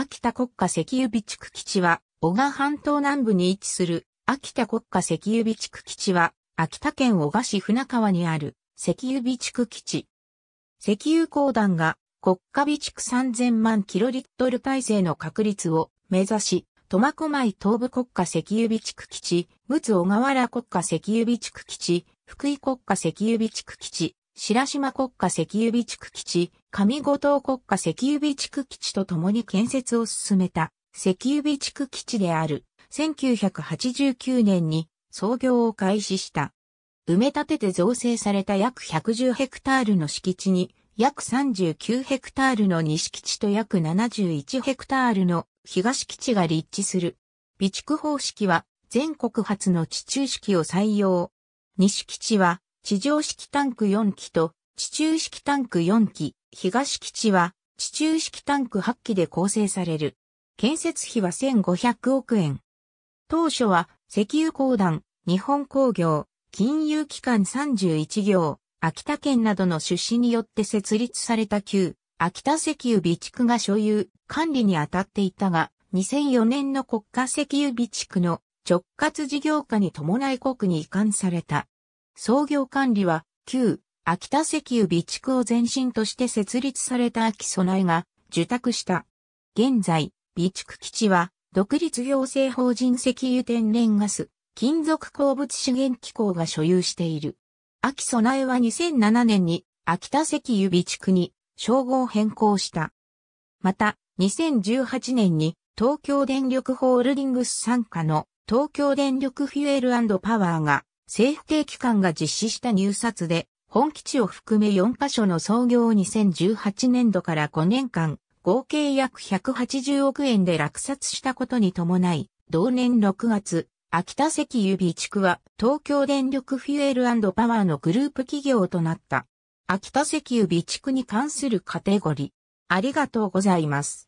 秋田国家石油備蓄基地は、小賀半島南部に位置する、秋田国家石油備蓄基地は、秋田県小賀市船川にある、石油備蓄基地。石油鉱団が、国家備蓄3000万キロリットル体制の確立を目指し、苫小牧東部国家石油備蓄基地、陸奥小河原国家石油備蓄基地、福井国家石油備蓄基地、白島国家石油備蓄基地、上五島国家石油備蓄基地と共に建設を進めた石油備蓄基地である1989年に創業を開始した。埋め立てて造成された約110ヘクタールの敷地に約39ヘクタールの西基地と約71ヘクタールの東基地が立地する。備蓄方式は全国初の地中式を採用。西基地は地上式タンク4機と地中式タンク4機、東基地は地中式タンク8機で構成される。建設費は1500億円。当初は石油鉱団、日本工業、金融機関31行、秋田県などの出資によって設立された旧、秋田石油備蓄が所有、管理に当たっていたが、2004年の国家石油備蓄の直轄事業化に伴い国に移管された。創業管理は、旧、秋田石油備蓄を前身として設立された秋備えが受託した。現在、備蓄基地は、独立行政法人石油天然ガス、金属鉱物資源機構が所有している。秋備えは2007年に、秋田石油備蓄に、称号変更した。また、2018年に、東京電力ホールディングス傘下の東京電力フュエルパワーが政府定期間が実施した入札で、本基地を含め4カ所の創業2018年度から5年間、合計約180億円で落札したことに伴い、同年6月、秋田石油備蓄は東京電力フュエルパワーのグループ企業となった。秋田石油備蓄に関するカテゴリー。ありがとうございます。